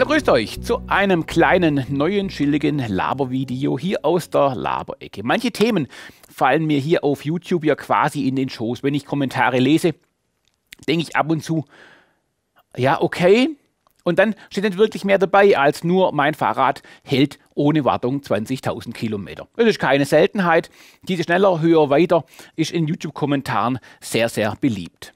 Hallo, grüßt euch zu einem kleinen, neuen, chilligen Labervideo hier aus der Laberecke. Manche Themen fallen mir hier auf YouTube ja quasi in den Schoß. Wenn ich Kommentare lese, denke ich ab und zu, ja, okay. Und dann steht nicht wirklich mehr dabei, als nur mein Fahrrad hält ohne Wartung 20.000 Kilometer. Das ist keine Seltenheit. Diese schneller, höher, weiter ist in YouTube-Kommentaren sehr, sehr beliebt.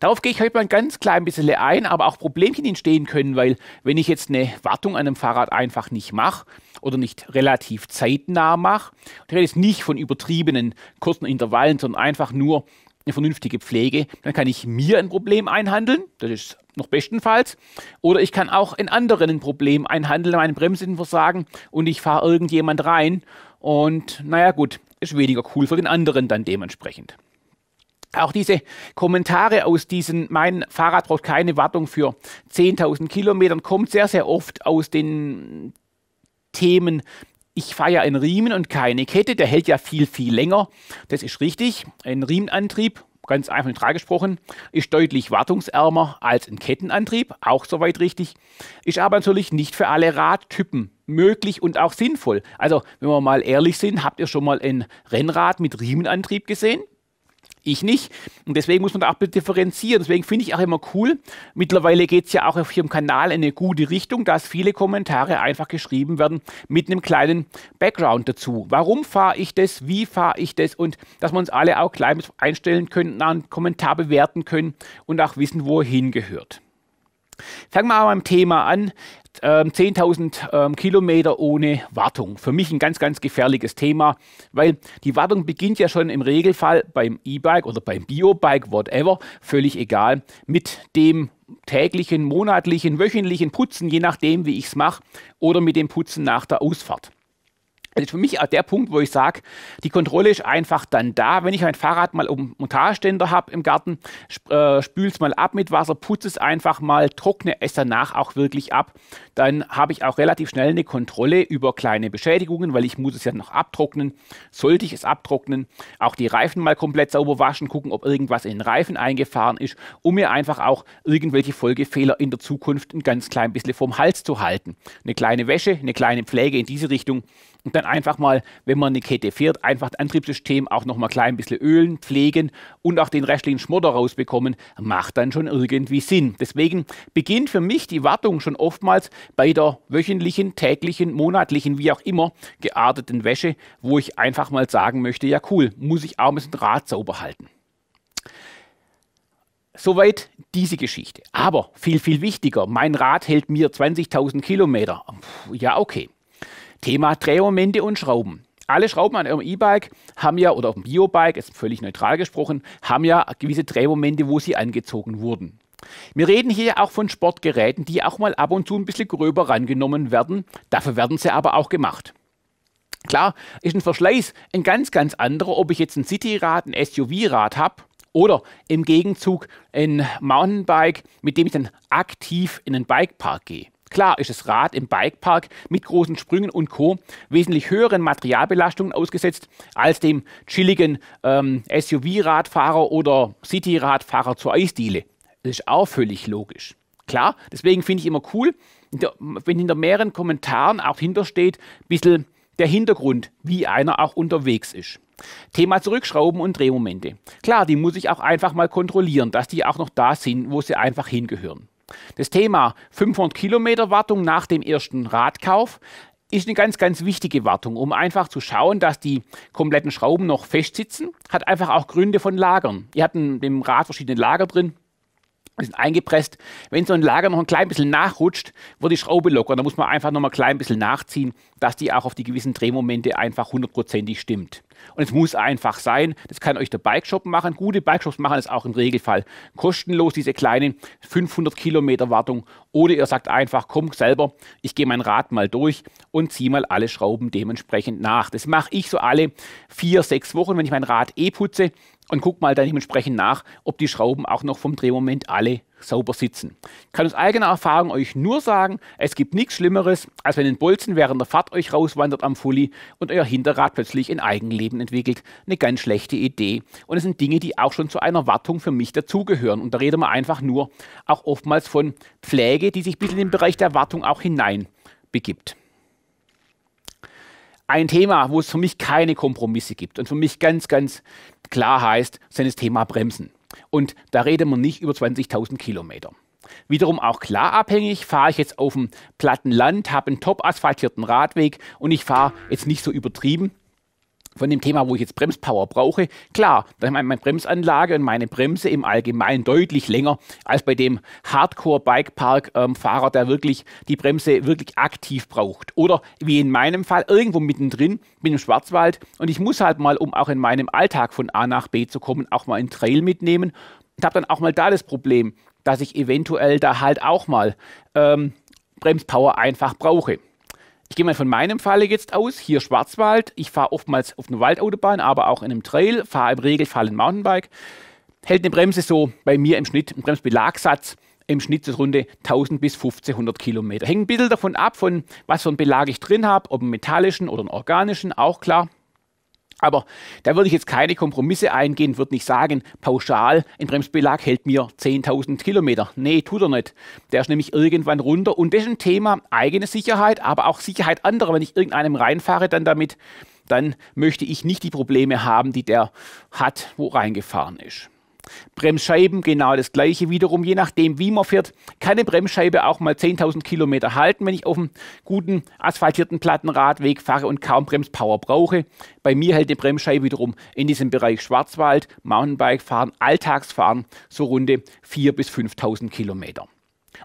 Darauf gehe ich heute mal ein ganz klein bisschen ein, aber auch Problemchen entstehen können, weil wenn ich jetzt eine Wartung an einem Fahrrad einfach nicht mache oder nicht relativ zeitnah mache, ich rede jetzt nicht von übertriebenen kurzen Intervallen, sondern einfach nur eine vernünftige Pflege, dann kann ich mir ein Problem einhandeln, das ist noch bestenfalls, oder ich kann auch in anderen ein Problem einhandeln, meinen Bremsen versagen und ich fahre irgendjemand rein und naja gut, ist weniger cool für den anderen dann dementsprechend. Auch diese Kommentare aus diesen, mein Fahrrad braucht keine Wartung für 10.000 Kilometern, kommt sehr, sehr oft aus den Themen, ich fahre ja einen Riemen und keine Kette, der hält ja viel, viel länger. Das ist richtig. Ein Riemenantrieb, ganz einfach und gesprochen, ist deutlich wartungsärmer als ein Kettenantrieb, auch soweit richtig. Ist aber natürlich nicht für alle Radtypen möglich und auch sinnvoll. Also, wenn wir mal ehrlich sind, habt ihr schon mal ein Rennrad mit Riemenantrieb gesehen? ich nicht. Und deswegen muss man da auch differenzieren. Deswegen finde ich auch immer cool. Mittlerweile geht es ja auch auf ihrem Kanal in eine gute Richtung, dass viele Kommentare einfach geschrieben werden mit einem kleinen Background dazu. Warum fahre ich das? Wie fahre ich das? Und dass wir uns alle auch gleich einstellen können, einen Kommentar bewerten können und auch wissen, wo er hingehört. Fangen wir mal beim Thema an. 10.000 ähm, ähm, Kilometer ohne Wartung. Für mich ein ganz, ganz gefährliches Thema, weil die Wartung beginnt ja schon im Regelfall beim E-Bike oder beim Bio-Bike, whatever, völlig egal, mit dem täglichen, monatlichen, wöchentlichen Putzen, je nachdem, wie ich es mache, oder mit dem Putzen nach der Ausfahrt. Das ist für mich auch der Punkt, wo ich sage, die Kontrolle ist einfach dann da. Wenn ich mein Fahrrad mal um Montageständer habe im Garten, äh, spül es mal ab mit Wasser, putze es einfach mal, trockne es danach auch wirklich ab. Dann habe ich auch relativ schnell eine Kontrolle über kleine Beschädigungen, weil ich muss es ja noch abtrocknen. Sollte ich es abtrocknen, auch die Reifen mal komplett sauber waschen, gucken, ob irgendwas in den Reifen eingefahren ist, um mir einfach auch irgendwelche Folgefehler in der Zukunft ein ganz klein bisschen vom Hals zu halten. Eine kleine Wäsche, eine kleine Pflege in diese Richtung und dann einfach mal, wenn man eine Kette fährt, einfach das Antriebssystem auch noch mal klein bisschen ölen, pflegen und auch den restlichen Schmodder rausbekommen, macht dann schon irgendwie Sinn. Deswegen beginnt für mich die Wartung schon oftmals bei der wöchentlichen, täglichen, monatlichen, wie auch immer gearteten Wäsche, wo ich einfach mal sagen möchte, ja cool, muss ich auch ein bisschen Rad sauber halten. Soweit diese Geschichte. Aber viel, viel wichtiger, mein Rad hält mir 20.000 Kilometer. Ja, okay. Thema Drehmomente und Schrauben. Alle Schrauben an eurem E-Bike haben ja, oder auf dem Bio-Bike, jetzt völlig neutral gesprochen, haben ja gewisse Drehmomente, wo sie angezogen wurden. Wir reden hier auch von Sportgeräten, die auch mal ab und zu ein bisschen gröber rangenommen werden. Dafür werden sie aber auch gemacht. Klar ist ein Verschleiß ein ganz, ganz anderer, ob ich jetzt ein Cityrad, ein SUV-Rad habe oder im Gegenzug ein Mountainbike, mit dem ich dann aktiv in den Bikepark gehe. Klar ist das Rad im Bikepark mit großen Sprüngen und Co. wesentlich höheren Materialbelastungen ausgesetzt als dem chilligen ähm, SUV-Radfahrer oder City-Radfahrer zur Eisdiele. Das ist auch völlig logisch. Klar, deswegen finde ich immer cool, wenn hinter mehreren Kommentaren auch hintersteht, ein bisschen der Hintergrund, wie einer auch unterwegs ist. Thema Zurückschrauben und Drehmomente. Klar, die muss ich auch einfach mal kontrollieren, dass die auch noch da sind, wo sie einfach hingehören. Das Thema 500 Kilometer Wartung nach dem ersten Radkauf ist eine ganz, ganz wichtige Wartung, um einfach zu schauen, dass die kompletten Schrauben noch fest sitzen. Hat einfach auch Gründe von Lagern. Ihr habt im Rad verschiedene Lager drin. Die sind eingepresst. Wenn so ein Lager noch ein klein bisschen nachrutscht, wird die Schraube locker. Da muss man einfach noch mal ein klein bisschen nachziehen, dass die auch auf die gewissen Drehmomente einfach hundertprozentig stimmt. Und es muss einfach sein. Das kann euch der Bike Shop machen. Gute Bike Shops machen es auch im Regelfall kostenlos, diese kleinen 500 Kilometer Wartung. Oder ihr sagt einfach, komm selber, ich gehe mein Rad mal durch und ziehe mal alle Schrauben dementsprechend nach. Das mache ich so alle vier, sechs Wochen, wenn ich mein Rad eh putze und guck mal dann dementsprechend nach, ob die Schrauben auch noch vom Drehmoment alle sauber sitzen. Ich kann aus eigener Erfahrung euch nur sagen, es gibt nichts Schlimmeres, als wenn ein Bolzen während der Fahrt euch rauswandert am Fully und euer Hinterrad plötzlich in Eigenleben entwickelt. Eine ganz schlechte Idee. Und es sind Dinge, die auch schon zu einer Wartung für mich dazugehören. Und da reden wir einfach nur auch oftmals von Pflege, die sich ein bisschen in den Bereich der Wartung auch hinein begibt ein Thema, wo es für mich keine Kompromisse gibt und für mich ganz, ganz klar heißt, ist das Thema Bremsen. Und da reden wir nicht über 20.000 Kilometer. Wiederum auch klar abhängig, fahre ich jetzt auf dem platten Land, habe einen top asphaltierten Radweg und ich fahre jetzt nicht so übertrieben, von dem Thema, wo ich jetzt Bremspower brauche. Klar, dann ist meine Bremsanlage und meine Bremse im Allgemeinen deutlich länger als bei dem Hardcore-Bikepark-Fahrer, ähm, der wirklich die Bremse wirklich aktiv braucht. Oder wie in meinem Fall irgendwo mittendrin bin im Schwarzwald und ich muss halt mal, um auch in meinem Alltag von A nach B zu kommen, auch mal einen Trail mitnehmen. Ich habe dann auch mal da das Problem, dass ich eventuell da halt auch mal ähm, Bremspower einfach brauche ich gehe mal von meinem Falle jetzt aus, hier Schwarzwald. Ich fahre oftmals auf einer Waldautobahn, aber auch in einem Trail, fahre im Regelfall ein Mountainbike. Hält eine Bremse so bei mir im Schnitt, im Bremsbelagsatz, im Schnitt so Runde 1000 bis 1500 Kilometer. Hängt ein bisschen davon ab, von was für einen Belag ich drin habe, ob einen metallischen oder einen organischen, auch klar. Aber da würde ich jetzt keine Kompromisse eingehen, würde nicht sagen, pauschal, ein Bremsbelag hält mir 10.000 Kilometer. Nee, tut er nicht. Der ist nämlich irgendwann runter. Und das ist ein Thema eigene Sicherheit, aber auch Sicherheit anderer. Wenn ich irgendeinem reinfahre, dann damit, dann möchte ich nicht die Probleme haben, die der hat, wo reingefahren ist. Bremsscheiben genau das gleiche wiederum, je nachdem wie man fährt, kann eine Bremsscheibe auch mal 10.000 Kilometer halten, wenn ich auf einem guten asphaltierten Plattenradweg fahre und kaum Bremspower brauche. Bei mir hält eine Bremsscheibe wiederum in diesem Bereich Schwarzwald, Mountainbike fahren, Alltagsfahren so runde 4.000 bis 5.000 Kilometer.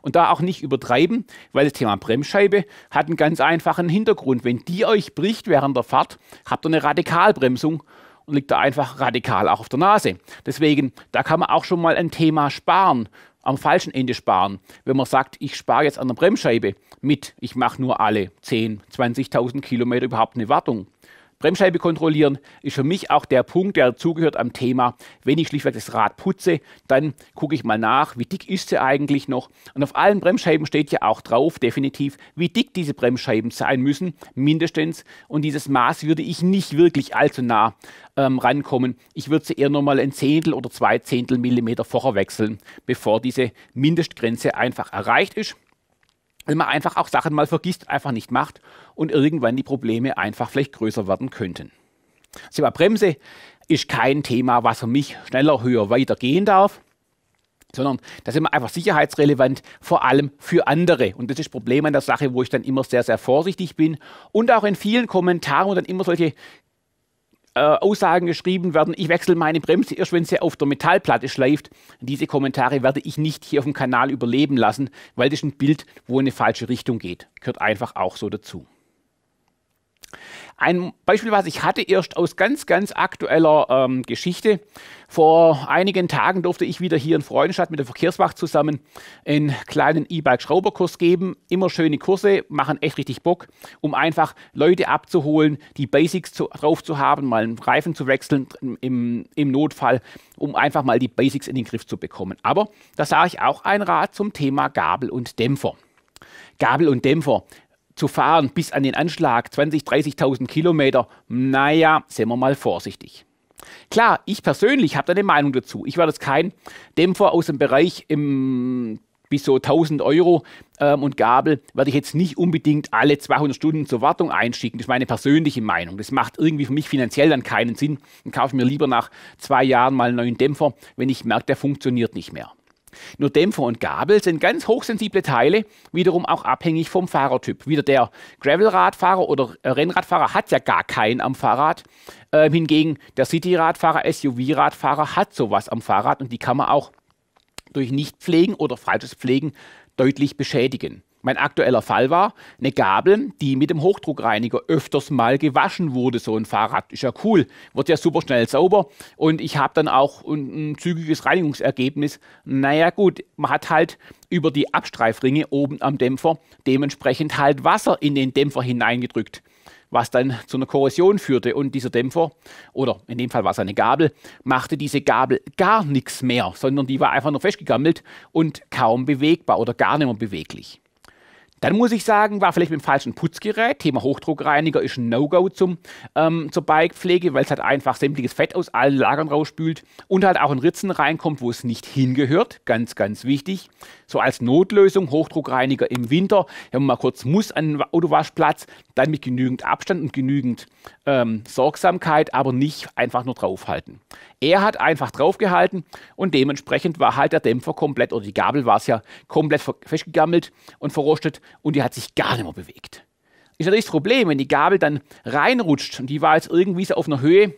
Und da auch nicht übertreiben, weil das Thema Bremsscheibe hat einen ganz einfachen Hintergrund. Wenn die euch bricht während der Fahrt, habt ihr eine Radikalbremsung und liegt da einfach radikal auch auf der Nase. Deswegen, da kann man auch schon mal ein Thema sparen, am falschen Ende sparen. Wenn man sagt, ich spare jetzt an der Bremsscheibe mit, ich mache nur alle 10, 20.000 Kilometer überhaupt eine Wartung. Bremsscheibe kontrollieren ist für mich auch der Punkt, der dazugehört am Thema. Wenn ich schlichtweg das Rad putze, dann gucke ich mal nach, wie dick ist sie eigentlich noch. Und auf allen Bremsscheiben steht ja auch drauf, definitiv, wie dick diese Bremsscheiben sein müssen, mindestens. Und dieses Maß würde ich nicht wirklich allzu nah ähm, rankommen. Ich würde sie eher nochmal ein Zehntel oder zwei Zehntel Millimeter vorher wechseln, bevor diese Mindestgrenze einfach erreicht ist wenn man einfach auch Sachen mal vergisst, einfach nicht macht und irgendwann die Probleme einfach vielleicht größer werden könnten. Das Thema Bremse ist kein Thema, was für mich schneller, höher, weiter gehen darf, sondern das ist immer einfach sicherheitsrelevant, vor allem für andere. Und das ist das Problem an der Sache, wo ich dann immer sehr, sehr vorsichtig bin und auch in vielen Kommentaren, wo dann immer solche äh, Aussagen geschrieben werden, ich wechsle meine Bremse erst, wenn sie auf der Metallplatte schleift. Diese Kommentare werde ich nicht hier auf dem Kanal überleben lassen, weil das ist ein Bild, wo in eine falsche Richtung geht. Gehört einfach auch so dazu. Ein Beispiel, was ich hatte, erst aus ganz, ganz aktueller ähm, Geschichte. Vor einigen Tagen durfte ich wieder hier in Freudenstadt mit der Verkehrswacht zusammen einen kleinen E-Bike-Schrauberkurs geben. Immer schöne Kurse, machen echt richtig Bock, um einfach Leute abzuholen, die Basics zu, drauf zu haben, mal einen Reifen zu wechseln im, im Notfall, um einfach mal die Basics in den Griff zu bekommen. Aber da sah ich auch ein Rat zum Thema Gabel und Dämpfer. Gabel und Dämpfer zu fahren bis an den Anschlag, 20.000, 30 30.000 Kilometer, naja, sind wir mal vorsichtig. Klar, ich persönlich habe da eine Meinung dazu. Ich werde jetzt kein Dämpfer aus dem Bereich im ähm, bis so 1000 Euro ähm, und Gabel werde ich jetzt nicht unbedingt alle 200 Stunden zur Wartung einschicken. Das ist meine persönliche Meinung. Das macht irgendwie für mich finanziell dann keinen Sinn. Dann kaufe ich mir lieber nach zwei Jahren mal einen neuen Dämpfer, wenn ich merke, der funktioniert nicht mehr. Nur Dämpfer und Gabel sind ganz hochsensible Teile, wiederum auch abhängig vom Fahrertyp. Wieder der Gravelradfahrer oder äh, Rennradfahrer hat ja gar keinen am Fahrrad. Äh, hingegen der Cityradfahrer, SUV-Radfahrer hat sowas am Fahrrad und die kann man auch durch Nichtpflegen oder falsches Pflegen deutlich beschädigen. Mein aktueller Fall war eine Gabel, die mit dem Hochdruckreiniger öfters mal gewaschen wurde. So ein Fahrrad ist ja cool, wird ja super schnell sauber und ich habe dann auch ein, ein zügiges Reinigungsergebnis. Naja gut, man hat halt über die Abstreifringe oben am Dämpfer dementsprechend halt Wasser in den Dämpfer hineingedrückt was dann zu einer Korrosion führte. Und dieser Dämpfer, oder in dem Fall war es eine Gabel, machte diese Gabel gar nichts mehr, sondern die war einfach nur festgegammelt und kaum bewegbar oder gar nicht mehr beweglich. Dann muss ich sagen, war vielleicht mit dem falschen Putzgerät. Thema Hochdruckreiniger ist ein No-Go ähm, zur Bikepflege, weil es halt einfach sämtliches Fett aus allen Lagern rausspült und halt auch in Ritzen reinkommt, wo es nicht hingehört. Ganz, ganz wichtig. So als Notlösung Hochdruckreiniger im Winter, wenn man mal kurz muss an den Autowaschplatz, dann mit genügend Abstand und genügend ähm, Sorgsamkeit, aber nicht einfach nur draufhalten. Er hat einfach draufgehalten und dementsprechend war halt der Dämpfer komplett oder die Gabel war es ja komplett festgegammelt und verrostet und die hat sich gar nicht mehr bewegt. Ist natürlich das Problem, wenn die Gabel dann reinrutscht und die war jetzt irgendwie so auf einer Höhe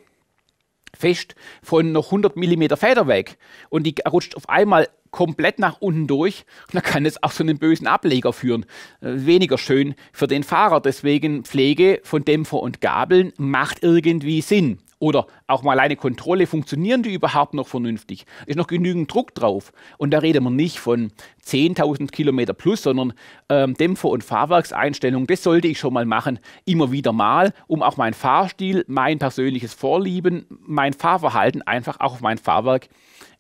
fest von noch 100 mm Federweg und die rutscht auf einmal komplett nach unten durch dann kann es auch zu einem bösen Ableger führen. Äh, weniger schön für den Fahrer. Deswegen Pflege von Dämpfer und Gabeln macht irgendwie Sinn. Oder auch mal eine Kontrolle, funktionieren die überhaupt noch vernünftig? Ist noch genügend Druck drauf? Und da reden wir nicht von 10.000 Kilometer plus, sondern ähm, Dämpfer- und Fahrwerkseinstellungen. Das sollte ich schon mal machen, immer wieder mal, um auch meinen Fahrstil, mein persönliches Vorlieben, mein Fahrverhalten einfach auch auf mein Fahrwerk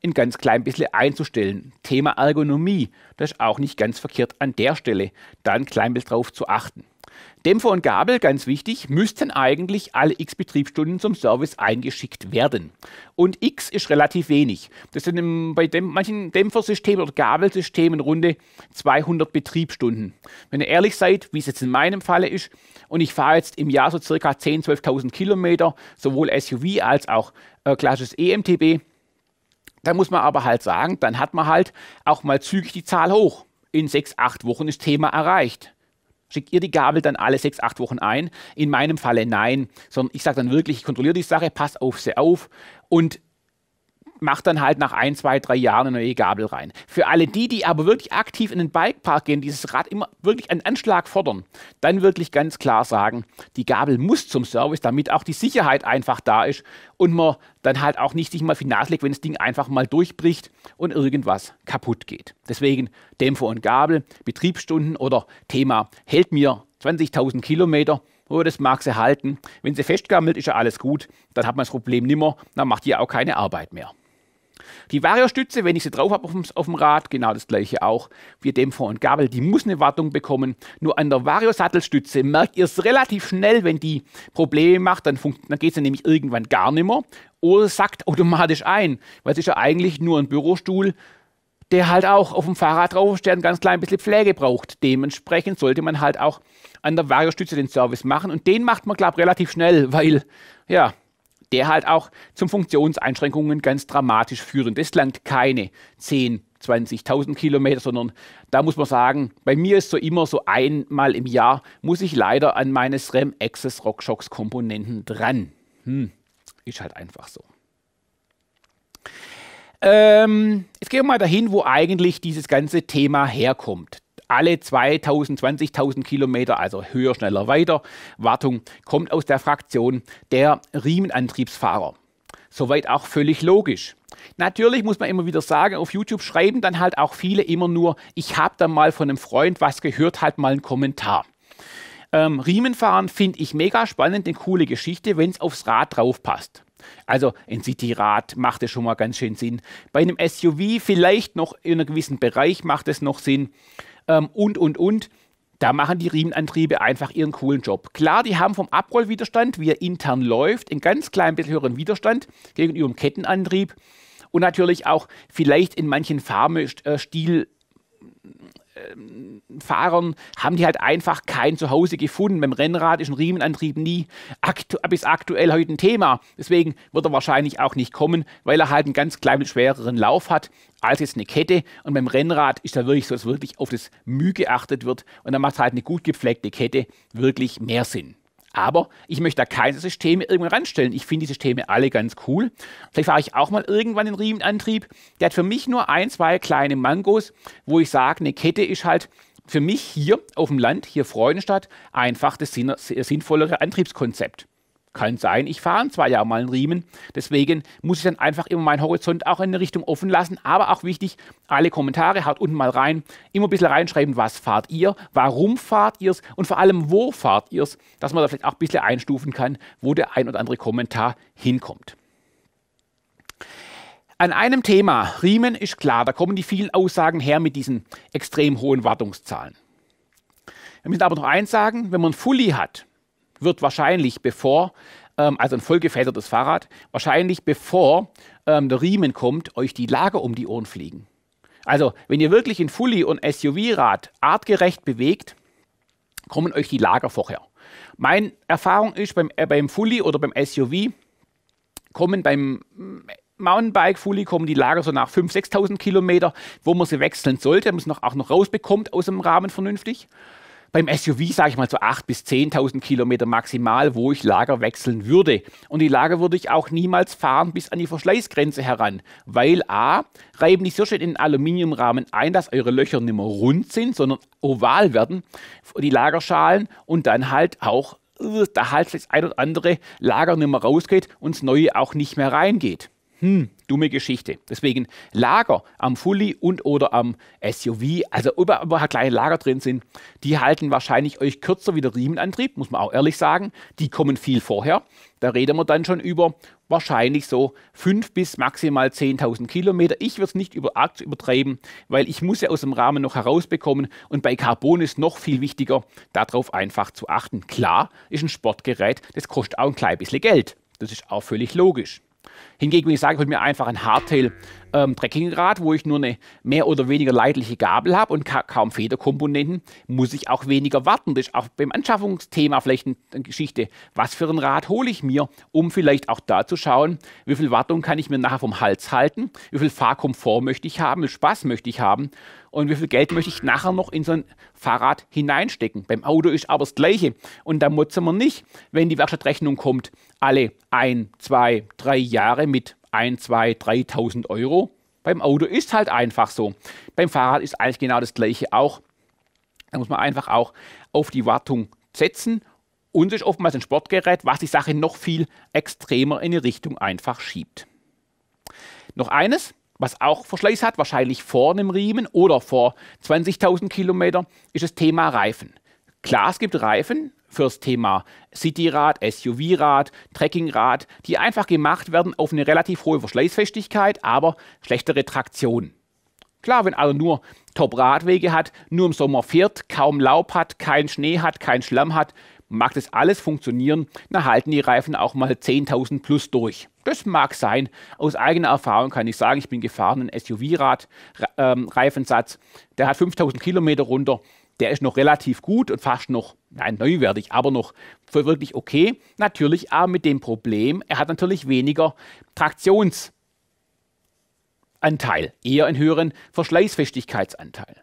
ein ganz klein bisschen einzustellen. Thema Ergonomie, das ist auch nicht ganz verkehrt an der Stelle, dann ein klein bisschen drauf zu achten. Dämpfer und Gabel, ganz wichtig, müssten eigentlich alle x Betriebsstunden zum Service eingeschickt werden. Und x ist relativ wenig. Das sind bei Dämp manchen Dämpfersystemen oder Gabelsystemen runde 200 Betriebsstunden. Wenn ihr ehrlich seid, wie es jetzt in meinem Falle ist, und ich fahre jetzt im Jahr so circa 10.000, 12 12.000 Kilometer, sowohl SUV als auch äh, klassisches EMTB, dann muss man aber halt sagen, dann hat man halt auch mal zügig die Zahl hoch. In sechs, acht Wochen ist Thema erreicht. Schickt ihr die Gabel dann alle sechs, acht Wochen ein? In meinem Falle nein, sondern ich sage dann wirklich, ich kontrolliere die Sache, passe auf sie auf und macht dann halt nach ein, zwei, drei Jahren eine neue Gabel rein. Für alle die, die aber wirklich aktiv in den Bikepark gehen, dieses Rad immer wirklich einen Anschlag fordern, dann wirklich ganz klar sagen, die Gabel muss zum Service, damit auch die Sicherheit einfach da ist und man dann halt auch nicht sich mal final wenn das Ding einfach mal durchbricht und irgendwas kaputt geht. Deswegen Dämpfer und Gabel, Betriebsstunden oder Thema hält mir 20.000 Kilometer, oh, das mag sie halten. Wenn sie festgammelt, ist ja alles gut, dann hat man das Problem nimmer, dann macht ihr auch keine Arbeit mehr. Die Variostütze, wenn ich sie drauf habe auf, auf dem, Rad, genau das gleiche auch wie dem Vor- und Gabel, die muss eine Wartung bekommen. Nur an der Vario-Sattelstütze merkt ihr es relativ schnell, wenn die Probleme macht, dann, dann geht es nämlich irgendwann gar nicht mehr oder sackt automatisch ein, weil es ist ja eigentlich nur ein Bürostuhl, der halt auch auf dem Fahrrad draufsteht und ganz klein ein bisschen Pflege braucht. Dementsprechend sollte man halt auch an der Vario-Stütze den Service machen und den macht man, glaube ich, relativ schnell, weil ja, der halt auch zum Funktionseinschränkungen ganz dramatisch führen. Das langt keine 10, 20.000 Kilometer, sondern da muss man sagen, bei mir ist so immer so einmal im Jahr, muss ich leider an meine SRAM Access RockShox Komponenten dran. Hm, ist halt einfach so. Ähm, jetzt gehen wir mal dahin, wo eigentlich dieses ganze Thema herkommt alle 2000, 20.000 Kilometer, also höher, schneller, weiter. Wartung kommt aus der Fraktion der Riemenantriebsfahrer. Soweit auch völlig logisch. Natürlich muss man immer wieder sagen, auf YouTube schreiben dann halt auch viele immer nur, ich habe da mal von einem Freund was gehört, halt mal einen Kommentar. Ähm, Riemenfahren finde ich mega spannend, eine coole Geschichte, wenn es aufs Rad drauf passt. Also ein Cityrad macht es schon mal ganz schön Sinn. Bei einem SUV vielleicht noch in einem gewissen Bereich macht es noch Sinn ähm, und, und, und. Da machen die Riemenantriebe einfach ihren coolen Job. Klar, die haben vom Abrollwiderstand, wie er intern läuft, einen ganz kleinen bisschen höheren Widerstand gegenüber dem Kettenantrieb und natürlich auch vielleicht in manchen Farmstil ähm, Fahrern haben die halt einfach kein Zuhause gefunden. Beim Rennrad ist ein Riemenantrieb nie aktu bis aktuell heute ein Thema. Deswegen wird er wahrscheinlich auch nicht kommen, weil er halt einen ganz kleinen, schwereren Lauf hat als jetzt eine Kette. Und beim Rennrad ist da wirklich so, dass wirklich auf das Mühe geachtet wird. Und dann macht halt eine gut gepflegte Kette wirklich mehr Sinn. Aber ich möchte da keine Systeme irgendwann ranstellen. Ich finde die Systeme alle ganz cool. Vielleicht fahre ich auch mal irgendwann einen Riemenantrieb. Der hat für mich nur ein, zwei kleine Mangos, wo ich sage, eine Kette ist halt für mich hier auf dem Land, hier Freudenstadt, einfach das sinnvollere Antriebskonzept. Kann sein, ich fahre zwar ja mal einen Riemen, deswegen muss ich dann einfach immer meinen Horizont auch in eine Richtung offen lassen, aber auch wichtig, alle Kommentare, haut unten mal rein, immer ein bisschen reinschreiben, was fahrt ihr, warum fahrt ihr es und vor allem, wo fahrt ihr es, dass man da vielleicht auch ein bisschen einstufen kann, wo der ein oder andere Kommentar hinkommt. An einem Thema, Riemen ist klar, da kommen die vielen Aussagen her mit diesen extrem hohen Wartungszahlen. Wir müssen aber noch eins sagen, wenn man Fully hat, wird wahrscheinlich bevor, ähm, also ein vollgefedertes Fahrrad, wahrscheinlich bevor ähm, der Riemen kommt, euch die Lager um die Ohren fliegen. Also, wenn ihr wirklich ein Fully- und SUV-Rad artgerecht bewegt, kommen euch die Lager vorher. Meine Erfahrung ist, beim, äh, beim Fully oder beim SUV kommen beim mm, Mountainbike Fully kommen die Lager so nach 5.000, 6.000 Kilometer, wo man sie wechseln sollte, man es auch noch rausbekommt aus dem Rahmen vernünftig. Beim SUV sage ich mal so 8.000 bis 10.000 Kilometer maximal, wo ich Lager wechseln würde. Und die Lager würde ich auch niemals fahren bis an die Verschleißgrenze heran, weil a, reiben die so schön in den Aluminiumrahmen ein, dass eure Löcher nicht mehr rund sind, sondern oval werden, die Lagerschalen und dann halt auch äh, da halt das ein oder andere Lager nicht mehr rausgeht und das neue auch nicht mehr reingeht hm, dumme Geschichte. Deswegen Lager am Fully und oder am SUV, also überall, wo kleine Lager drin sind, die halten wahrscheinlich euch kürzer wie der Riemenantrieb, muss man auch ehrlich sagen. Die kommen viel vorher. Da reden wir dann schon über wahrscheinlich so 5.000 bis maximal 10.000 Kilometer. Ich würde es nicht über arg übertreiben, weil ich muss ja aus dem Rahmen noch herausbekommen und bei Carbon ist noch viel wichtiger, darauf einfach zu achten. Klar, ist ein Sportgerät, das kostet auch ein klein bisschen Geld. Das ist auch völlig logisch. Hingegen, ich sage, ich würde mir einfach ein Hardtail ähm, Trekkingrad, wo ich nur eine mehr oder weniger leidliche Gabel habe und ka kaum Federkomponenten, muss ich auch weniger warten. Das ist auch beim Anschaffungsthema vielleicht eine, Geschichte. Was für ein Rad hole ich mir, um vielleicht auch da zu schauen, wie viel Wartung kann ich mir nachher vom Hals halten, wie viel Fahrkomfort möchte ich haben, wie viel Spaß möchte ich haben und wie viel Geld möchte ich nachher noch in so ein Fahrrad hineinstecken. Beim Auto ist aber das Gleiche und da mutzen wir nicht, wenn die Werkstattrechnung kommt, alle ein, zwei, drei Jahre mit 1, 2, 3.000 Euro. Beim Auto ist halt einfach so. Beim Fahrrad ist eigentlich genau das Gleiche auch. Da muss man einfach auch auf die Wartung setzen und es ist oftmals ein Sportgerät, was die Sache noch viel extremer in die Richtung einfach schiebt. Noch eines, was auch Verschleiß hat, wahrscheinlich vor einem Riemen oder vor 20.000 Kilometern, ist das Thema Reifen. Klar, es gibt Reifen fürs Thema Cityrad, SUV-Rad, Trekkingrad, die einfach gemacht werden auf eine relativ hohe Verschleißfestigkeit, aber schlechtere Traktion. Klar, wenn einer also nur Top-Radwege hat, nur im Sommer fährt, kaum Laub hat, keinen Schnee hat, keinen Schlamm hat, mag das alles funktionieren, dann halten die Reifen auch mal 10.000 plus durch. Das mag sein. Aus eigener Erfahrung kann ich sagen, ich bin gefahren, ein SUV-Rad, ähm, Reifensatz, der hat 5.000 Kilometer runter der ist noch relativ gut und fast noch nein, neuwertig, aber noch wirklich okay. Natürlich aber mit dem Problem, er hat natürlich weniger Traktionsanteil, eher einen höheren Verschleißfestigkeitsanteil.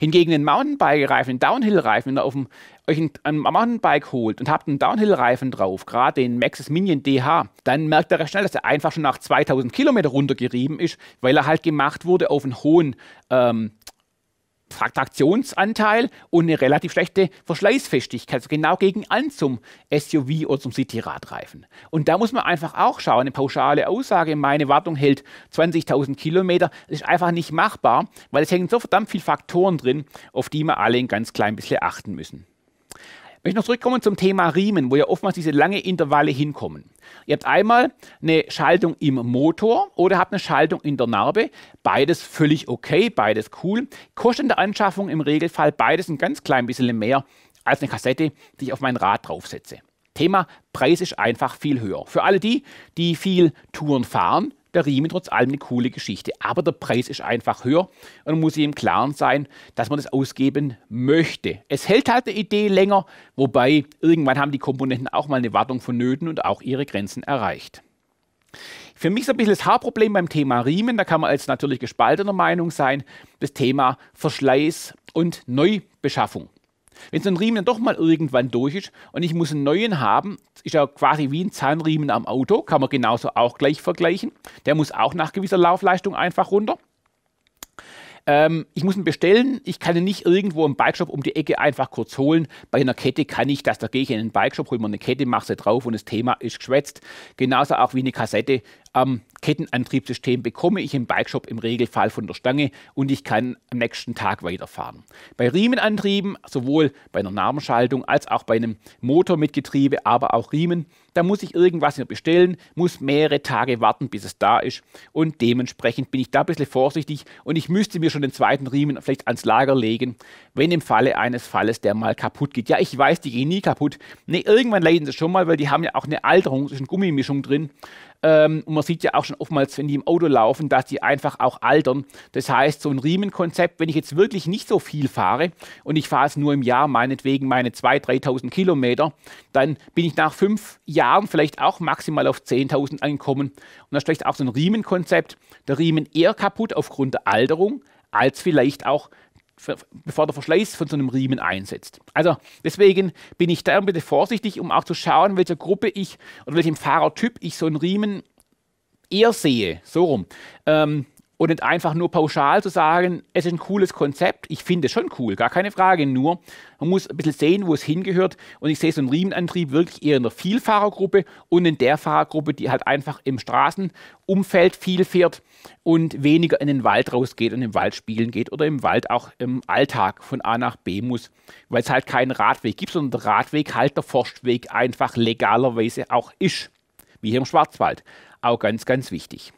Hingegen einen Mountainbike-Reifen, einen Downhill-Reifen, wenn ihr auf dem, euch ein, Mountainbike holt und habt einen Downhill-Reifen drauf, gerade den Maxis Minion DH, dann merkt ihr recht schnell, dass er einfach schon nach 2000 Kilometer runtergerieben ist, weil er halt gemacht wurde auf einen hohen ähm, Traktionsanteil und eine relativ schlechte Verschleißfestigkeit, also genau gegen an zum SUV oder zum Cityradreifen. Und da muss man einfach auch schauen, eine pauschale Aussage, meine Wartung hält 20.000 Kilometer, ist einfach nicht machbar, weil es hängen so verdammt viele Faktoren drin, auf die wir alle ein ganz klein bisschen achten müssen. Ich möchte noch zurückkommen zum Thema Riemen, wo ja oftmals diese lange Intervalle hinkommen. Ihr habt einmal eine Schaltung im Motor oder habt eine Schaltung in der Narbe. Beides völlig okay, beides cool. Kosten der Anschaffung im Regelfall beides ein ganz klein bisschen mehr als eine Kassette, die ich auf mein Rad draufsetze. Thema Preis ist einfach viel höher. Für alle die, die viel Touren fahren, der Riemen trotz allem eine coole Geschichte. Aber der Preis ist einfach höher und man muss sich im Klaren sein, dass man das ausgeben möchte. Es hält halt eine Idee länger, wobei irgendwann haben die Komponenten auch mal eine Wartung von Nöten und auch ihre Grenzen erreicht. Für mich ist ein bisschen das Haarproblem beim Thema Riemen, da kann man als natürlich gespaltener Meinung sein, das Thema Verschleiß und Neubeschaffung. Wenn so ein Riemen dann doch mal irgendwann durch ist und ich muss einen neuen haben, ist ja quasi wie ein Zahnriemen am Auto, kann man genauso auch gleich vergleichen. Der muss auch nach gewisser Laufleistung einfach runter. Ähm, ich muss ihn bestellen, ich kann ihn nicht irgendwo im Bikeshop um die Ecke einfach kurz holen. Bei einer Kette kann ich das, da gehe ich in den Bikeshop, hole mir eine Kette, mache sie drauf und das Thema ist geschwätzt. Genauso auch wie eine Kassette ähm, Kettenantriebssystem bekomme ich im Bikeshop im Regelfall von der Stange und ich kann am nächsten Tag weiterfahren. Bei Riemenantrieben, sowohl bei einer Narbenschaltung als auch bei einem Motor mit Getriebe, aber auch Riemen, da muss ich irgendwas bestellen, muss mehrere Tage warten, bis es da ist und dementsprechend bin ich da ein bisschen vorsichtig und ich müsste mir schon den zweiten Riemen vielleicht ans Lager legen, wenn im Falle eines Falles der mal kaputt geht. Ja, ich weiß, die gehen nie kaputt. Ne, irgendwann leiden sie schon mal, weil die haben ja auch eine Alterung, ist eine Gummimischung drin ähm, und man sieht ja auch schon oftmals, wenn die im Auto laufen, dass die einfach auch altern. Das heißt, so ein Riemenkonzept, wenn ich jetzt wirklich nicht so viel fahre und ich fahre es nur im Jahr, meinetwegen meine 2.000, 3.000 Kilometer, dann bin ich nach fünf Jahren vielleicht auch maximal auf 10.000 angekommen. Und dann steckt auch so ein Riemenkonzept. Der Riemen eher kaputt aufgrund der Alterung als vielleicht auch bevor der Verschleiß von so einem Riemen einsetzt. Also deswegen bin ich da ein bisschen vorsichtig, um auch zu schauen, welcher Gruppe ich oder welchem Fahrertyp ich so einen Riemen eher sehe. So rum. Ähm, und nicht einfach nur pauschal zu sagen, es ist ein cooles Konzept. Ich finde es schon cool, gar keine Frage. Nur, man muss ein bisschen sehen, wo es hingehört. Und ich sehe so einen Riemenantrieb wirklich eher in der Vielfahrergruppe und in der Fahrergruppe, die halt einfach im Straßenumfeld viel fährt und weniger in den Wald rausgeht und im Wald spielen geht oder im Wald auch im Alltag von A nach B muss, weil es halt keinen Radweg gibt, sondern der Radweg halt der Forstweg einfach legalerweise auch ist. Wie hier im Schwarzwald. Auch ganz, ganz wichtig.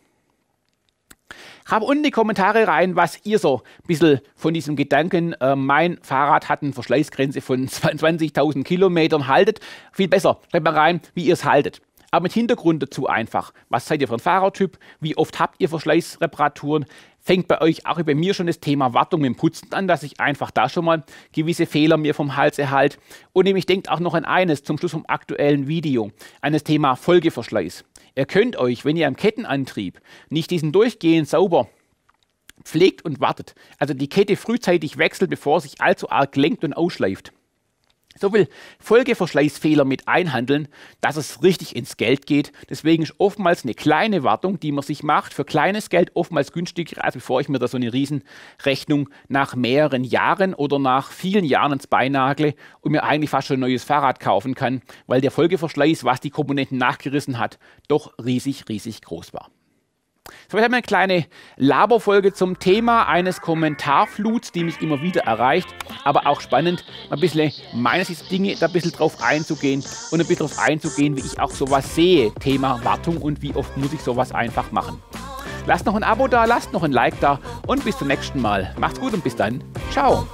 Hab unten in die Kommentare rein, was ihr so ein bisschen von diesem Gedanken, äh, mein Fahrrad hat eine Verschleißgrenze von 20.000 Kilometern, haltet. Viel besser, schreibt mal rein, wie ihr es haltet. Aber mit Hintergrund dazu einfach. Was seid ihr für ein Fahrertyp? Wie oft habt ihr Verschleißreparaturen? fängt bei euch auch bei mir schon das Thema Wartung mit dem Putzen an, dass ich einfach da schon mal gewisse Fehler mir vom Hals erhalte. Und nämlich denkt auch noch an eines zum Schluss vom aktuellen Video, an das Thema Folgeverschleiß. Ihr könnt euch, wenn ihr am Kettenantrieb nicht diesen durchgehend sauber pflegt und wartet, also die Kette frühzeitig wechselt, bevor sich allzu arg lenkt und ausschleift, so will Folgeverschleißfehler mit einhandeln, dass es richtig ins Geld geht. Deswegen ist oftmals eine kleine Wartung, die man sich macht, für kleines Geld oftmals günstiger, als bevor ich mir da so eine Riesenrechnung nach mehreren Jahren oder nach vielen Jahren ins Bein nagle und mir eigentlich fast schon ein neues Fahrrad kaufen kann, weil der Folgeverschleiß, was die Komponenten nachgerissen hat, doch riesig, riesig groß war. So, ich habe eine kleine Laberfolge zum Thema eines Kommentarfluts, die mich immer wieder erreicht, aber auch spannend, ein bisschen meines Dinge da ein bisschen drauf einzugehen und ein bisschen drauf einzugehen, wie ich auch sowas sehe. Thema Wartung und wie oft muss ich sowas einfach machen. Lasst noch ein Abo da, lasst noch ein Like da und bis zum nächsten Mal. Macht's gut und bis dann. Ciao.